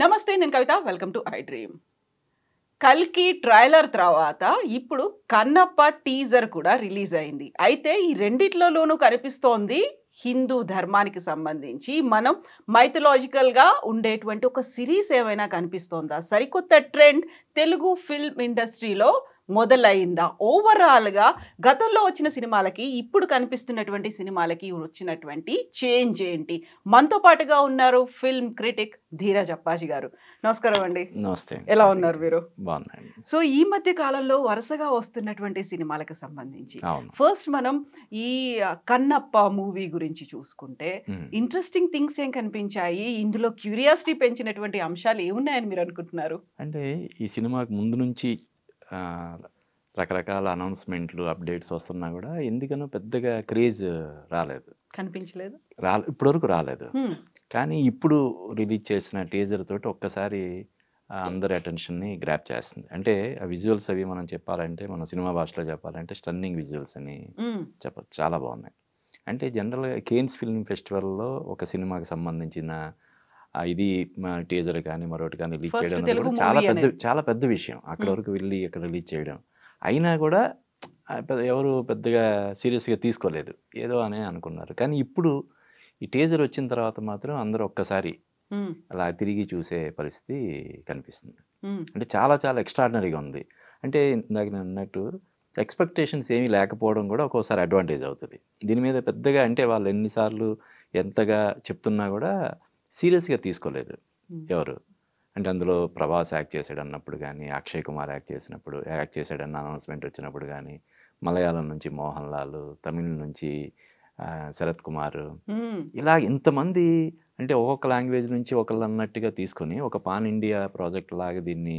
నమస్తే నేను Kavitha welcome to I dream కల్కి ట్రైలర్ తర్వాత ఇప్పుడు కన్నప్ప టీజర్ కూడా రిలీజ్ అయింది అయితే ఈ రెండిట్లలోనూ కనిపిస్తోంది హిందూ ధర్మానికి సంబంధించి మనం మైథలాజికల్గా ఉండేటువంటి ఒక సిరీస్ ఏమైనా కనిపిస్తోందా సరికొత్త ట్రెండ్ తెలుగు ఫిల్మ్ ఇండస్ట్రీలో మొదలైందా ఓవరాల్గా గతంలో వచ్చిన సినిమాలకి ఇప్పుడు కనిపిస్తున్నటువంటి సినిమాలకి వచ్చినటువంటి చేంజ్ ఏంటి మనతో పాటుగా ఉన్నారు ఫిల్మ్ క్రిటిక్ ధీరజ్ అప్పాజీ గారు నమస్కారం అండి నమస్తే ఎలా ఉన్నారు మీరు సో ఈ మధ్య కాలంలో వరుసగా వస్తున్నటువంటి సినిమాలకు సంబంధించి ఫస్ట్ మనం ఈ కన్నప్ప మూవీ గురించి చూసుకుంటే ఇంట్రెస్టింగ్ థింగ్స్ ఏం కనిపించాయి ఇందులో క్యూరియాసిటీ పెంచినటువంటి అంశాలు ఏమున్నాయని మీరు అనుకుంటున్నారు అంటే ఈ సినిమాకి ముందు నుంచి రకరకాల అనౌన్స్మెంట్లు అప్డేట్స్ వస్తున్నా కూడా ఎందుకనో పెద్దగా క్రేజ్ రాలేదు కనిపించలేదు రా ఇప్పటివరకు రాలేదు కానీ ఇప్పుడు రిలీజ్ చేసిన టీజర్ తోటి ఒక్కసారి అందరి అటెన్షన్ని గ్రాప్ చేస్తుంది అంటే ఆ విజువల్స్ అవి మనం చెప్పాలంటే మన సినిమా భాషలో చెప్పాలంటే స్టన్నింగ్ విజువల్స్ అని చెప్పచ్చు చాలా బాగున్నాయి అంటే జనరల్గా కేన్స్ ఫిల్మ్ ఫెస్టివల్లో ఒక సినిమాకి సంబంధించిన ఇది టీజర్ కానీ మరొకటి కానీ రిలీజ్ చేయడం చాలా పెద్ద చాలా పెద్ద విషయం అక్కడ వరకు వెళ్ళి అక్కడ రిలీజ్ చేయడం అయినా కూడా ఎవరు పెద్దగా సీరియస్గా తీసుకోలేదు ఏదో అనే అనుకున్నారు కానీ ఇప్పుడు ఈ టీజర్ వచ్చిన తర్వాత మాత్రం అందరూ ఒక్కసారి అలా తిరిగి చూసే పరిస్థితి కనిపిస్తుంది అంటే చాలా చాలా ఎక్స్ట్రాడినరీగా ఉంది అంటే ఇందాక నేను అన్నట్టు ఎక్స్పెక్టేషన్స్ ఏమీ లేకపోవడం కూడా ఒక్కోసారి అడ్వాంటేజ్ అవుతుంది దీని మీద పెద్దగా అంటే వాళ్ళు ఎన్నిసార్లు ఎంతగా చెప్తున్నా కూడా సీరియస్గా తీసుకోలేదు ఎవరు అంటే అందులో ప్రభాస్ యాక్ట్ చేశాడు అన్నప్పుడు కానీ అక్షయ్ కుమార్ యాక్ట్ చేసినప్పుడు యాక్ట్ చేశాడన్న అనౌన్స్మెంట్ వచ్చినప్పుడు కానీ మలయాళం నుంచి మోహన్ లాల్ తమిళ్ నుంచి శరత్ కుమార్ ఇలా ఇంతమంది అంటే ఒక్కొక్క లాంగ్వేజ్ నుంచి ఒకళ్ళు అన్నట్టుగా తీసుకొని ఒక పాన్ ఇండియా ప్రాజెక్ట్ లాగా దీన్ని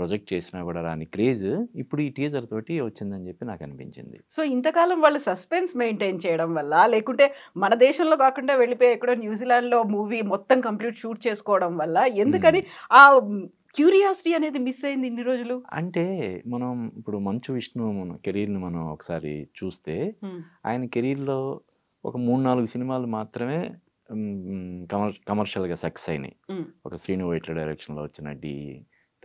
ప్రొజెక్ట్ చేసినా కూడా రాని క్రేజ్ ఇప్పుడు ఈ టీజర్ తోటి వచ్చిందని చెప్పి నాకు అనిపించింది సో ఇంతకాలం వాళ్ళు సస్పెన్స్ మెయింటైన్ చేయడం వల్ల లేకుంటే మన దేశంలో కాకుండా వెళ్ళిపోయి ఎక్కడో న్యూజిలాండ్లో మూవీ మొత్తం కంప్లీట్ షూట్ చేసుకోవడం వల్ల ఎందుకని ఆ క్యూరియాసిటీ అనేది మిస్ అయింది ఇన్ని రోజులు అంటే మనం ఇప్పుడు మంచు విష్ణు మన కెరీర్ని మనం ఒకసారి చూస్తే ఆయన కెరీర్లో ఒక మూడు నాలుగు సినిమాలు మాత్రమే కమర్ కమర్షియల్గా సక్సెస్ అయినాయి ఒక శ్రీను వైట్ల డైరెక్షన్లో వచ్చిన డి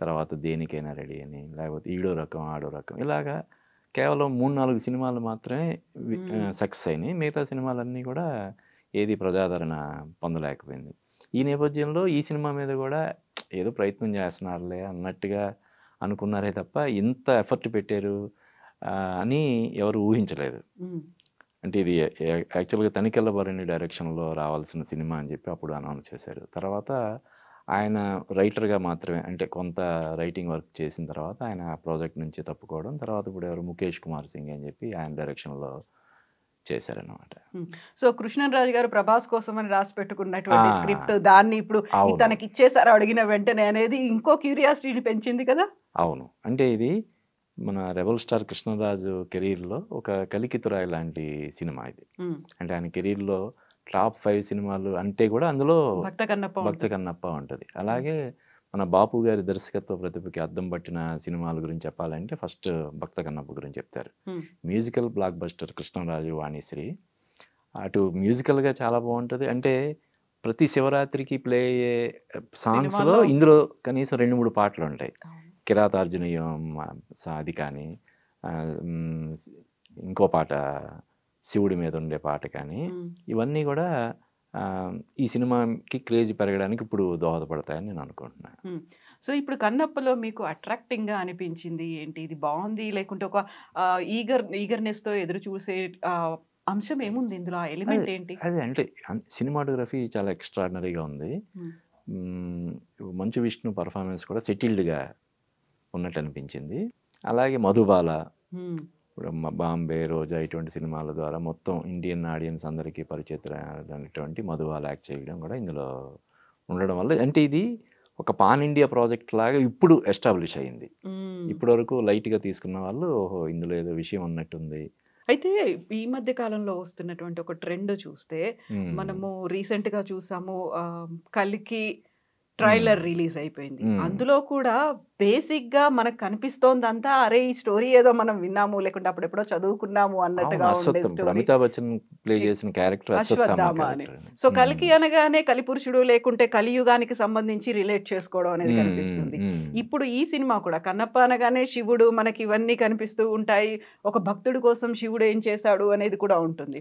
తర్వాత దేనికైనా రెడీ అని లేకపోతే ఈడో రకం ఆడో రకం ఇలాగా కేవలం మూడు నాలుగు సినిమాలు మాత్రమే సక్సెస్ అయినాయి మిగతా సినిమాలన్నీ కూడా ఏది ప్రజాదరణ పొందలేకపోయింది ఈ నేపథ్యంలో ఈ సినిమా మీద కూడా ఏదో ప్రయత్నం చేస్తున్నారులే అన్నట్టుగా అనుకున్నారే తప్ప ఇంత ఎఫర్ట్ పెట్టారు అని ఎవరు ఊహించలేదు అంటే ఇది యాక్చువల్గా తనికెళ్ళబోరని డైరెక్షన్లో రావాల్సిన సినిమా అని చెప్పి అప్పుడు అనౌన్స్ చేశారు తర్వాత ఆయన రైటర్గా మాత్రమే అంటే కొంత రైటింగ్ వర్క్ చేసిన తర్వాత ఆయన ఆ ప్రాజెక్ట్ నుంచి తప్పుకోవడం తర్వాత ఇప్పుడు ఎవరు ముఖేష్ కుమార్ సింగ్ అని చెప్పి ఆయన డైరెక్షన్లో చేశారనమాట సో కృష్ణరాజు గారు ప్రభాస్ కోసం అని రాసి పెట్టుకున్నటువంటి స్క్రిప్ట్ దాన్ని ఇప్పుడు తనకి ఇచ్చేసారు అడిగిన వెంటనే అనేది ఇంకో క్యూరియాసిటీని పెంచింది కదా అవును అంటే ఇది మన రెబల్ స్టార్ కృష్ణరాజు కెరీర్లో ఒక కలికితురాయి లాంటి సినిమా ఇది అంటే ఆయన కెరీర్లో టాప్ ఫైవ్ సినిమాలు అంటే కూడా అందులో భక్త కన్నప్ప భక్త కన్నప్ప ఉంటుంది అలాగే మన బాపు గారి దర్శకత్వ ప్రతిభకి అద్దం పట్టిన సినిమాల గురించి చెప్పాలంటే ఫస్ట్ భక్త కన్నప్ప గురించి చెప్తారు musical blockbuster Krishnaraju Vanisri అటు మ్యూజికల్గా చాలా బాగుంటుంది అంటే ప్రతి శివరాత్రికి ప్లే అయ్యే సాంగ్స్లో ఇందులో కనీసం రెండు మూడు పాటలు ఉంటాయి కిరాతార్జునీయం సాది కానీ ఇంకో పాట శివుడి మీద ఉండే పాట కానీ ఇవన్నీ కూడా ఈ సినిమాకి క్రేజ్ పెరగడానికి ఇప్పుడు దోహదపడతాయని నేను అనుకుంటున్నాను సో ఇప్పుడు కన్నప్పలో మీకు అట్రాక్టింగ్గా అనిపించింది ఏంటి ఇది బాగుంది లేకుంటే ఒక ఈగర్ ఈగర్నెస్తో ఎదురు చూసే అంశం ఏముంది ఇందులో ఆ ఎలిమెంట్ ఏంటి అదే అంటే సినిమాటోగ్రఫీ చాలా ఎక్స్ట్రాడినరీగా ఉంది మంచు విష్ణు పర్ఫార్మెన్స్ కూడా సెటిల్డ్గా ఉన్నట్టు అనిపించింది అలాగే మధుబాల ఇప్పుడు బాంబే రోజా ఇటువంటి సినిమాల ద్వారా మొత్తం ఇండియన్ ఆడియన్స్ అందరికీ పరిచేతటువంటి మధువాలు యాక్ట్ చేయడం కూడా ఇందులో ఉండడం వల్ల అంటే ఇది ఒక పాన్ ఇండియా ప్రాజెక్ట్ లాగా ఇప్పుడు ఎస్టాబ్లిష్ అయింది ఇప్పటి వరకు లైట్గా తీసుకున్న వాళ్ళు ఓహో ఇందులో ఏదో విషయం అన్నట్టుంది అయితే ఈ మధ్య కాలంలో వస్తున్నటువంటి ఒక ట్రెండ్ చూస్తే మనము రీసెంట్ గా చూసాము కలికి ట్రైలర్ రిలీజ్ అయిపోయింది అందులో కూడా బేసిక్గా మనకు కనిపిస్తోందంతా అరే ఈ స్టోరీ ఏదో మనం విన్నాము లేకుంటే అప్పుడెప్పుడో చదువుకున్నాము అన్నట్టుగా అమితాబ్ బచ్చన్ ప్లే చేసిన క్యారెక్టర్ అశ్వత్థామ అని సో కలికి అనగానే కలిపురుషుడు లేకుంటే కలియుగానికి సంబంధించి రిలేట్ చేసుకోవడం అనేది కనిపిస్తుంది ఇప్పుడు ఈ సినిమా కూడా కన్నప్ప అనగానే శివుడు మనకి ఇవన్నీ కనిపిస్తూ ఉంటాయి ఒక భక్తుడు కోసం శివుడు ఏం చేశాడు అనేది కూడా ఉంటుంది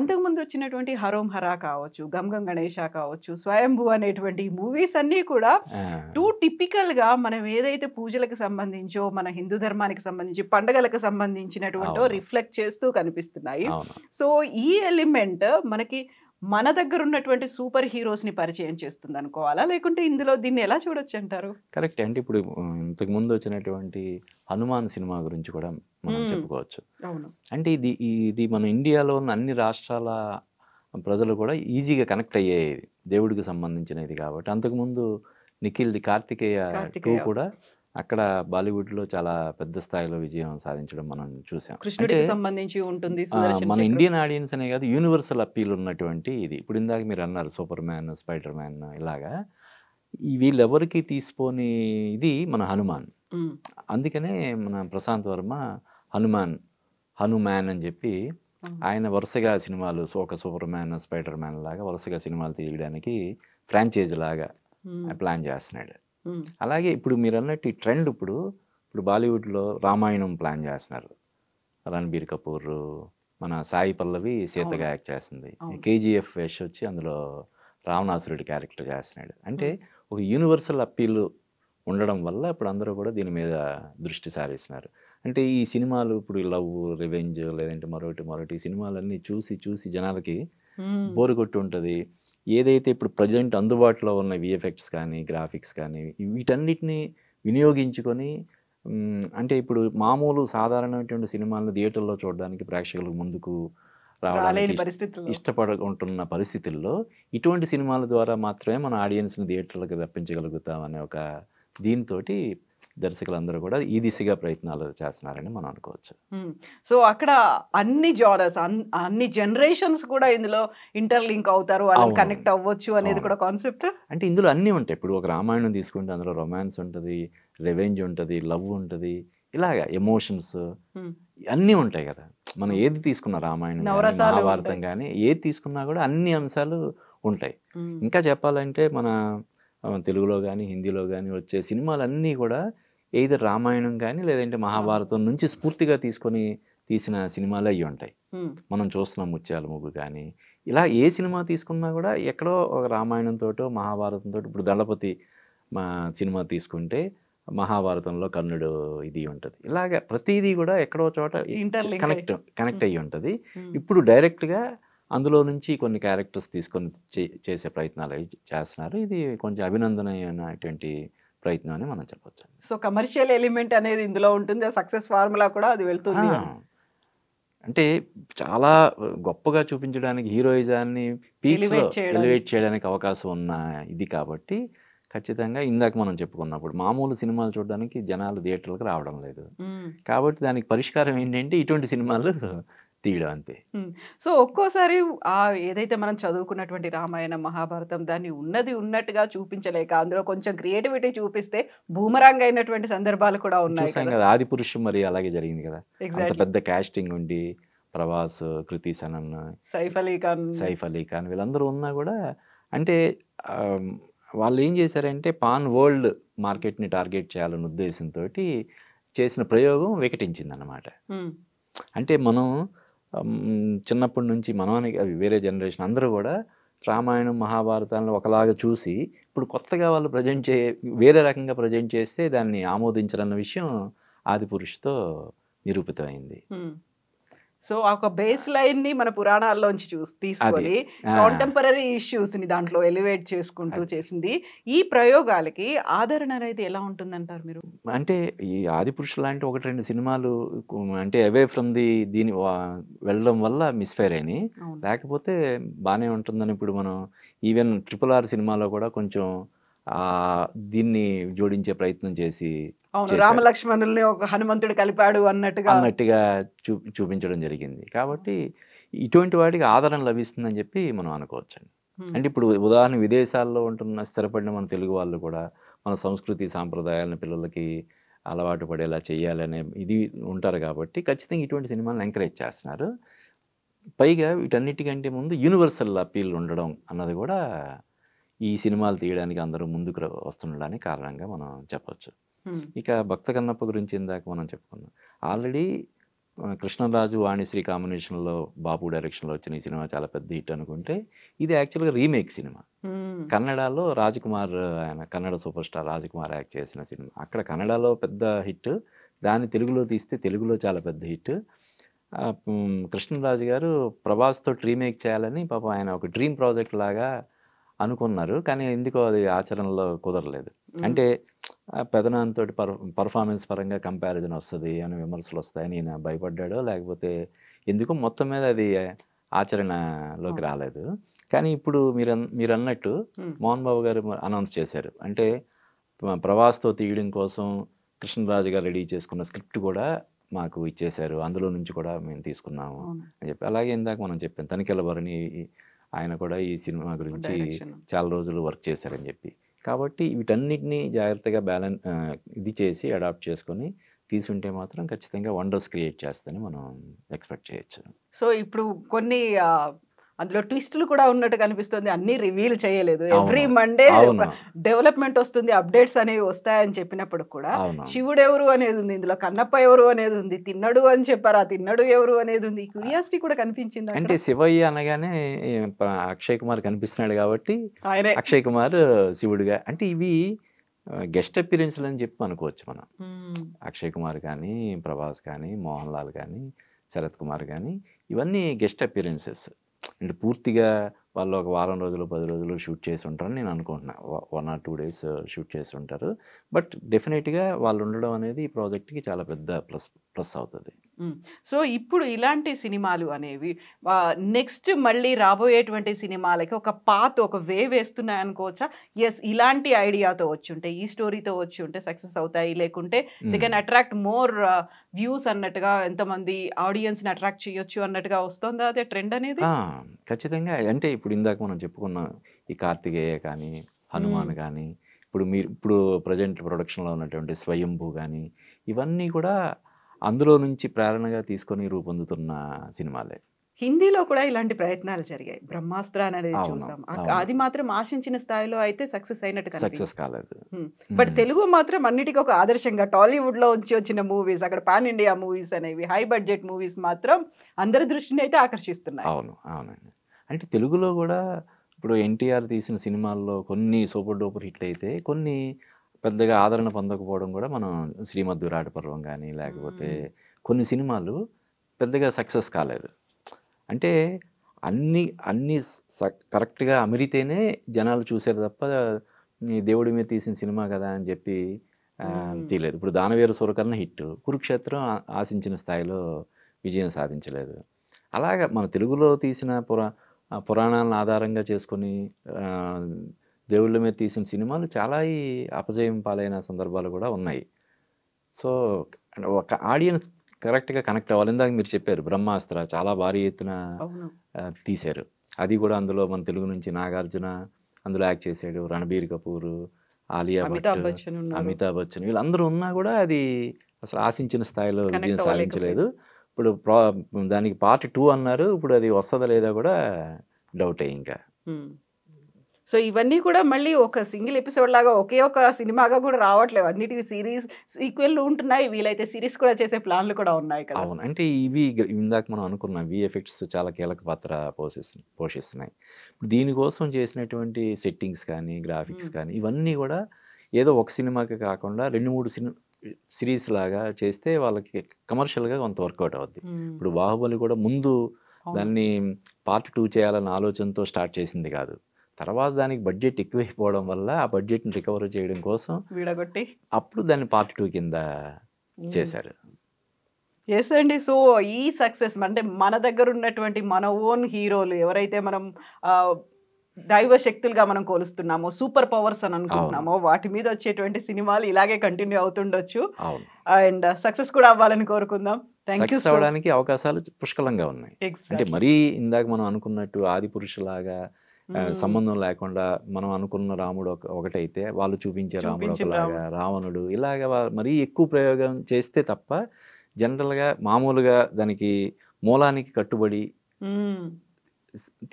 అంతకుముందు వచ్చినటువంటి హరోం హరా కావచ్చు గంగం గణేష కావచ్చు స్వయంభూ అనేటువంటి మూవీస్ అన్నీ కూడా టూ టిపికల్ గా మనం ఏదైతే ఏదైతే పూజలకు సంబంధించో మన హిందూ ధర్మానికి సంబంధించి పండగలకు సంబంధించినటువంటి రిఫ్లెక్ట్ చేస్తూ కనిపిస్తున్నాయి సో ఈ ఎలిమెంట్ మనకి మన దగ్గర ఉన్నటువంటి సూపర్ హీరోస్ ని పరిచయం చేస్తుంది అనుకోవాలా లేకుంటే ఇందులో దీన్ని ఎలా చూడొచ్చు అంటారు కరెక్ట్ అంటే ఇప్పుడు ఇంతకు ముందు వచ్చినటువంటి హనుమాన్ సినిమా గురించి కూడా మనం చెప్పుకోవచ్చు అంటే ఇది ఇది మన ఇండియాలో ఉన్న అన్ని రాష్ట్రాల ప్రజలు కూడా ఈజీగా కనెక్ట్ అయ్యేది దేవుడికి సంబంధించినది కాబట్టి అంతకుముందు నిఖిల్ ది కార్తికేయ టూ కూడా అక్కడ బాలీవుడ్ లో చాలా పెద్ద స్థాయిలో విజయం సాధించడం మనం చూసాం కృష్ణుడికి సంబంధించి ఉంటుంది మన ఇండియన్ ఆడియన్స్ అనే కాదు యూనివర్సల్ అప్పీల్ ఉన్నటువంటి ఇది ఇప్పుడు ఇందాక మీరు అన్నారు సూపర్ మ్యాన్ స్పైడర్ మ్యాన్ ఇలాగా వీళ్ళెవరికి తీసుకోని ఇది మన హనుమాన్ అందుకనే మన ప్రశాంత్ వర్మ హనుమాన్ హనుమాన్ అని చెప్పి ఆయన వరుసగా సినిమాలు ఒక సూపర్ మ్యాన్ స్పైడర్ మ్యాన్ లాగా వరుసగా సినిమాలు తీయడానికి ఫ్రాంచైజ్ లాగా ప్లాన్ చేస్తున్నాడు అలాగే ఇప్పుడు మీరు అన్నట్టు ఈ ట్రెండ్ ఇప్పుడు ఇప్పుడు బాలీవుడ్లో రామాయణం ప్లాన్ చేస్తున్నారు రణబీర్ కపూర్ మన సాయి పల్లవి సీత యాక్ట్ చేస్తుంది కేజీఎఫ్ వేష్ వచ్చి అందులో రావణాసురుడి క్యారెక్టర్ చేస్తున్నాడు అంటే ఒక యూనివర్సల్ అప్పీల్ ఉండడం వల్ల ఇప్పుడు అందరూ కూడా దీని మీద దృష్టి సారిస్తున్నారు అంటే ఈ సినిమాలు ఇప్పుడు లవ్ రివెంజ్ లేదంటే మరొకటి మరొకటి సినిమాలన్నీ చూసి చూసి జనాలకి బోరు కొట్టి ఉంటుంది ఏదైతే ఇప్పుడు ప్రజెంట్ అందుబాటులో ఉన్న విఎఫ్ఎక్ట్స్ కానీ గ్రాఫిక్స్ కానీ వీటన్నిటిని వినియోగించుకొని అంటే ఇప్పుడు మామూలు సాధారణమైనటువంటి సినిమాలను థియేటర్లో చూడడానికి ప్రేక్షకుల ముందుకు రావడానికి ఇష్టపడుకుంటున్న పరిస్థితుల్లో ఇటువంటి సినిమాల ద్వారా మాత్రమే మన ఆడియన్స్ని థియేటర్లకు రప్పించగలుగుతాం అనే ఒక దీంతో దర్శకులందరూ కూడా ఈ దిశగా ప్రయత్నాలు చేస్తున్నారని మనం అనుకోవచ్చు సో అక్కడ అన్ని జానర్స్ అన్ని జనరేషన్స్ కూడా ఇందులో ఇంటర్లింక్ అవుతారు వాళ్ళని కనెక్ట్ అవ్వచ్చు అనేది కూడా కాన్సెప్ట్ అంటే ఇందులో అన్నీ ఉంటాయి ఇప్పుడు ఒక రామాయణం తీసుకుంటే అందులో రొమాన్స్ ఉంటుంది రెవెంజ్ ఉంటుంది లవ్ ఉంటుంది ఇలాగా ఎమోషన్స్ అన్నీ ఉంటాయి కదా మనం ఏది తీసుకున్నా రామాయణం మహాభారతం కానీ ఏది తీసుకున్నా కూడా అన్ని అంశాలు ఉంటాయి ఇంకా చెప్పాలంటే మన తెలుగులో కానీ హిందీలో కానీ వచ్చే సినిమాలన్నీ కూడా ఏది రామాయణం కానీ లేదంటే మహాభారతం నుంచి స్ఫూర్తిగా తీసుకొని తీసిన సినిమాలు అవి ఉంటాయి మనం చూస్తున్నాం ముత్యాల ముగ్గు కానీ ఇలా ఏ సినిమా తీసుకున్నా కూడా ఎక్కడో ఒక రామాయణంతో మహాభారతంతో ఇప్పుడు దళపతి మా సినిమా తీసుకుంటే మహాభారతంలో కర్ణుడు ఇది ఉంటుంది ఇలాగ ప్రతిదీ కూడా ఎక్కడో చోట కనెక్ట్ కనెక్ట్ అయ్యి ఉంటుంది ఇప్పుడు డైరెక్ట్గా అందులో నుంచి కొన్ని క్యారెక్టర్స్ తీసుకొని చేసే ప్రయత్నాలు చేస్తున్నారు ఇది కొంచెం అభినందనమైనటువంటి ప్రయత్నం అని మనం చెప్పొచ్చు సో కమర్షియల్ ఎలిమెంట్ అనేది ఇందులో ఉంటుంది సక్సెస్ ఫార్ములా కూడా అది వెళ్తుంది అంటే చాలా గొప్పగా చూపించడానికి హీరోయిజాన్ని ఎలివేట్ చేయడానికి అవకాశం ఉన్న ఇది కాబట్టి ఖచ్చితంగా ఇందాక మనం చెప్పుకున్నప్పుడు మామూలు సినిమాలు చూడడానికి జనాలు థియేటర్లకు రావడం లేదు కాబట్టి దానికి పరిష్కారం ఏంటంటే ఇటువంటి సినిమాలు తీయడం అంతే సో ఒక్కోసారి ఆ ఏదైతే మనం చదువుకున్నటువంటి రామాయణం మహాభారతం దాన్ని ఉన్నది ఉన్నట్టుగా చూపించలేక అందులో కొంచెం క్రియేటివిటీ చూపిస్తే భూమరాంగ్ అయినటువంటి సందర్భాలు కూడా ఉన్నాయి కదా ఆది పురుషం మరి అలాగే జరిగింది కదా ఎగ్జాక్ట్ పెద్ద కాస్టింగ్ ఉండి ప్రభాస్ కృతి సనన్ సైఫ్ అలీ ఖాన్ సైఫ్ అలీ ఖాన్ వీళ్ళందరూ ఉన్నా కూడా అంటే వాళ్ళు ఏం చేశారంటే పాన్ వరల్డ్ మార్కెట్ని టార్గెట్ చేయాలన్న ఉద్దేశంతో చేసిన ప్రయోగం వికటించింది అన్నమాట అంటే మనం చిన్నప్పటి నుంచి మనవానికి అవి వేరే జనరేషన్ అందరూ కూడా రామాయణం మహాభారతాలను ఒకలాగా చూసి ఇప్పుడు కొత్తగా వాళ్ళు ప్రజెంట్ చే వేరే రకంగా ప్రజెంట్ చేస్తే దాన్ని ఆమోదించాలన్న విషయం ఆది పురుషుతో నిరూపితమైంది సో ఒక బేస్ లైన్ ని మన పురాణాల్లోంచి చూసి తీసుకొని కాంటెంపరీ ఇష్యూస్ ని దాంట్లో ఎలివేట్ చేసుకుంటూ చేసింది ఈ ప్రయోగాలకి ఆదరణ అయితే ఎలా ఉంటుందంటారు మీరు అంటే ఈ ఆది పురుషులు లాంటి ఒకటి రెండు సినిమాలు అంటే అవే ఫ్రమ్ ది దీని వెళ్ళడం వల్ల మిస్ఫైర్ అయినాయి లేకపోతే బాగానే ఉంటుందని ఇప్పుడు మనం ఈవెన్ ట్రిపుల్ ఆర్ సినిమాలో కూడా కొంచెం దీన్ని జోడించే ప్రయత్నం చేసి రామలక్ష్మణుల్ని ఒక హనుమంతుడు కలిపాడు అన్నట్టుగా అన్నట్టుగా చూ చూపించడం జరిగింది కాబట్టి ఇటువంటి వాటికి ఆదరణ లభిస్తుందని చెప్పి మనం అనుకోవచ్చండి అంటే ఇప్పుడు ఉదాహరణ విదేశాల్లో ఉంటున్న స్థిరపడిన మన తెలుగు వాళ్ళు కూడా మన సంస్కృతి సాంప్రదాయాలను పిల్లలకి అలవాటు పడేలా చేయాలనే ఇది ఉంటారు కాబట్టి ఖచ్చితంగా ఇటువంటి సినిమాలను ఎంకరేజ్ చేస్తున్నారు పైగా వీటన్నిటికంటే ముందు యూనివర్సల్ అప్పీల్ ఉండడం అన్నది కూడా ఈ సినిమాలు తీయడానికి అందరూ ముందుకు వస్తుండడానికి కారణంగా మనం చెప్పవచ్చు ఇక భక్త కన్నప్ప గురించి ఇందాక మనం చెప్పుకున్నాం ఆల్రెడీ కృష్ణరాజు వాణిశ్రీ కాంబినేషన్లో బాబు డైరెక్షన్లో వచ్చిన ఈ సినిమా చాలా పెద్ద హిట్ అనుకుంటే ఇది యాక్చువల్గా రీమేక్ సినిమా కన్నడలో రాజకుమార్ ఆయన Kannada super star Rajkumar act చేసిన సినిమా అక్కడ కన్నడలో పెద్ద హిట్ దాన్ని తెలుగులో తీస్తే తెలుగులో చాలా పెద్ద హిట్ కృష్ణరాజు గారు ప్రభాస్తో రీమేక్ చేయాలని పాపం ఆయన ఒక డ్రీమ్ ప్రాజెక్ట్ లాగా అనుకున్నారు కానీ ఎందుకో అది ఆచరణలో కుదరలేదు అంటే పెదనాన్నతో పర్ పర్ఫార్మెన్స్ పరంగా కంపారిజన్ వస్తుంది అని విమర్శలు వస్తాయని ఈయన భయపడ్డాడు లేకపోతే ఎందుకో మొత్తం మీద అది ఆచరణలోకి రాలేదు కానీ ఇప్పుడు మీరు మీరు అన్నట్టు మోహన్ బాబు గారు అనౌన్స్ చేశారు అంటే ప్రవాస్తో తీయడం కోసం కృష్ణరాజు గారు రెడీ చేసుకున్న స్క్రిప్ట్ కూడా మాకు ఇచ్చేశారు అందులో నుంచి కూడా మేము తీసుకున్నాము అని చెప్పి అలాగే ఇందాక మనం చెప్పాం తనిఖీల భరణి ఆయన కూడా ఈ సినిమా గురించి చాలా రోజులు వర్క్ చేశారని చెప్పి కాబట్టి వీటన్నిటినీ జాగ్రత్తగా బ్యాలెన్స్ ఇది చేసి అడాప్ట్ చేసుకొని తీసుకుంటే మాత్రం ఖచ్చితంగా వండర్స్ క్రియేట్ చేస్తాయని మనం ఎక్స్పెక్ట్ చేయొచ్చు సో ఇప్పుడు కొన్ని అందులో ట్విస్టులు కూడా ఉన్నట్టు కనిపిస్తుంది అన్ని రివీల్ చేయలేదు ఎవ్రీ మండే డెవలప్మెంట్ వస్తుంది అప్డేట్స్ అనేవి వస్తాయని చెప్పినప్పుడు కూడా శివుడు ఎవరు అనేది ఉంది ఇందులో కన్నప్ప ఎవరు అనేది ఉంది తిన్నడు అని చెప్పారు ఆ తిన్నడు ఎవరు అనేది ఉంది క్యూరియాసిటీ కూడా కనిపించింది అంటే శివయ్య అనగానే అక్షయ్ కుమార్ కనిపిస్తున్నాడు కాబట్టి అక్షయ్ కుమార్ శివుడుగా అంటే ఇవి గెస్ట్ అపీరెన్స్లు అని చెప్పి అనుకోవచ్చు మనం అక్షయ్ కుమార్ కానీ ప్రభాస్ కానీ మోహన్ లాల్ కానీ శరత్ కుమార్ కానీ ఇవన్నీ గెస్ట్ అపీరెన్సెస్ అంటే పూర్తిగా వాళ్ళు ఒక వారం రోజులు పది రోజులు షూట్ చేసి ఉంటారని నేను అనుకుంటున్నా one or two days shoot చేసి ఉంటారు బట్ డెఫినెట్గా వాళ్ళు ఉండడం అనేది ఈ ప్రాజెక్ట్కి చాలా పెద్ద ప్లస్ ప్లస్ అవుతుంది సో ఇప్పుడు ఇలాంటి సినిమాలు అనేవి నెక్స్ట్ మళ్ళీ రాబోయేటువంటి సినిమాలకి ఒక పాత్ ఒక వే వేస్తున్నాయి అనుకోవచ్చా ఎస్ ఇలాంటి ఐడియాతో వచ్చి ఉంటే ఈ స్టోరీతో వచ్చి ఉంటే సక్సెస్ అవుతాయి లేకుంటే they can attract more views అన్నట్టుగా ఎంతమంది ఆడియన్స్ని అట్రాక్ట్ చేయొచ్చు అన్నట్టుగా వస్తుందా అదే ట్రెండ్ అనేది ఖచ్చితంగా అంటే ఇప్పుడు ఇందాక మనం చెప్పుకున్న ఈ కార్తికేయ కానీ హనుమాన్ కానీ ఇప్పుడు మీరు ఇప్పుడు ప్రజెంట్ ప్రొడక్షన్లో ఉన్నటువంటి స్వయంభూ కానీ ఇవన్నీ కూడా అందులో నుంచి ప్రేరణగా తీసుకొని రూపొందుతున్న సినిమాలే హిందీలో కూడా ఇలాంటి ప్రయత్నాలు జరిగాయి బ్రహ్మాస్త్ర అనేది చూసాం అది మాత్రం ఆశించిన స్థాయిలో అయితే సక్సెస్ అయినట్టు సక్సెస్ కాలేదు బట్ తెలుగు మాత్రం అన్నిటికీ ఒక ఆదర్శంగా టాలీవుడ్ లో ఉంచి వచ్చిన మూవీస్ అక్కడ పాన్ ఇండియా మూవీస్ అనేవి హై బడ్జెట్ మూవీస్ మాత్రం అందరి దృష్టిని అయితే ఆకర్షిస్తున్నాయి అవును అవునండి అంటే తెలుగులో కూడా ఇప్పుడు ఎన్టీఆర్ తీసిన సినిమాల్లో కొన్ని సూపర్ డూపర్ హిట్లు అయితే కొన్ని పెద్దగా ఆదరణ పొందకపోవడం కూడా మనం శ్రీమద్ విరాట పర్వం కానీ లేకపోతే కొన్ని సినిమాలు పెద్దగా సక్సెస్ కాలేదు అంటే అన్ని అన్ని కరెక్ట్గా అమిరితేనే జనాలు చూసారు తప్ప దేవుడి మీద తీసిన సినిమా కదా అని చెప్పి తీయలేదు ఇప్పుడు దానవీర సురకర్ణ హిట్ కురుక్షేత్రం ఆశించిన స్థాయిలో విజయం సాధించలేదు అలాగ మన తెలుగులో తీసిన పురా పురాణాలను ఆధారంగా చేసుకొని దేవుళ్ళ మీద తీసిన సినిమాలు చాలా అపజయం పాలైన సందర్భాలు కూడా ఉన్నాయి సో ఒక ఆడియన్స్ కరెక్ట్గా కనెక్ట్ అవ్వాలి ఇందాక మీరు చెప్పారు బ్రహ్మాస్త్ర చాలా భారీ ఎత్తున తీశారు అది కూడా అందులో మన తెలుగు నుంచి నాగార్జున అందులో యాక్ట్ చేశాడు రణబీర్ కపూర్ ఆలియా బచ్చన్ అమితాబ్ బచ్చన్ వీళ్ళందరూ ఉన్నా కూడా అది అసలు ఆశించిన స్థాయిలో విజయం సాధించలేదు ఇప్పుడు దానికి పార్ట్ టూ అన్నారు ఇప్పుడు అది వస్తుందా లేదా కూడా డౌట్ అయ్యి ఇంకా సో ఇవన్నీ కూడా మళ్ళీ ఒక సింగిల్ ఎపిసోడ్ లాగా ఒకే ఒక సినిమాగా కూడా రావట్లేవు అన్నిటికీ సిరీస్ ఈక్వెల్ ఉంటున్నాయి వీలైతే సిరీస్ కూడా చేసే ప్లాన్లు కూడా ఉన్నాయి కదా అంటే ఇవి ఇందాక మనం అనుకున్న విఎఫెక్ట్స్ చాలా కీలక పాత్ర పోషిస్తున్నాయి పోషిస్తున్నాయి దీనికోసం చేసినటువంటి సెట్టింగ్స్ కానీ గ్రాఫిక్స్ కానీ ఇవన్నీ కూడా ఏదో ఒక సినిమాకి కాకుండా రెండు మూడు సినిమా సిరీస్ లాగా చేస్తే వాళ్ళకి కమర్షియల్గా కొంత వర్కౌట్ అవుద్ది ఇప్పుడు బాహుబలి కూడా ముందు దాన్ని పార్ట్ టూ చేయాలన్న ఆలోచనతో స్టార్ట్ చేసింది కాదు తర్వాత దానికి బడ్జెట్ ఎక్కువైపోవడం వల్ల ఆ బడ్జెట్ని రికవర్ చేయడం కోసం విడగొట్టి అప్పుడు దాన్ని పార్ట్ టూ కింద చేశారు ఎస్ అండి సో ఈ సక్సెస్ అంటే మన దగ్గర ఉన్నటువంటి మన ఓన్ హీరోలు ఎవరైతే మనం దైవ శక్తులుగా మనం కోలుస్తున్నామో సూపర్ పవర్స్ అని అనుకుంటున్నామో వాటి మీద వచ్చేటువంటి సినిమాలు ఇలాగే కంటిన్యూ అవుతుండొచ్చు అండ్ సక్సెస్ కూడా అవ్వాలని కోరుకుందాం థ్యాంక్ యూ అవడానికి అవకాశాలు పుష్కలంగా ఉన్నాయి అంటే మరీ ఇందాక మనం అనుకున్నట్టు ఆది పురుషులాగా సంబంధం లేకుండా మనం అనుకున్న రాముడు ఒకటైతే వాళ్ళు చూపించే రాముడు ఒకలాగా రావణుడు ఇలాగ మరీ ఎక్కువ ప్రయోగం చేస్తే తప్ప జనరల్గా మామూలుగా దానికి మూలానికి కట్టుబడి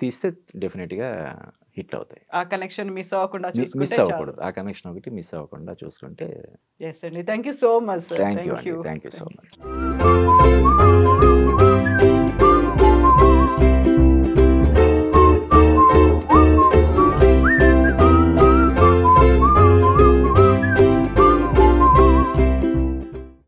తీస్తే డెఫినెట్గా హిట్ అవుతాయి ఆ కనెక్షన్ మిస్ అవ్వకుండా మిస్ అవ్వకూడదు ఆ కనెక్షన్ ఒకటి మిస్ అవ్వకుండా చూసుకుంటే ఎస్ అండి thank you so much thank you thank you so much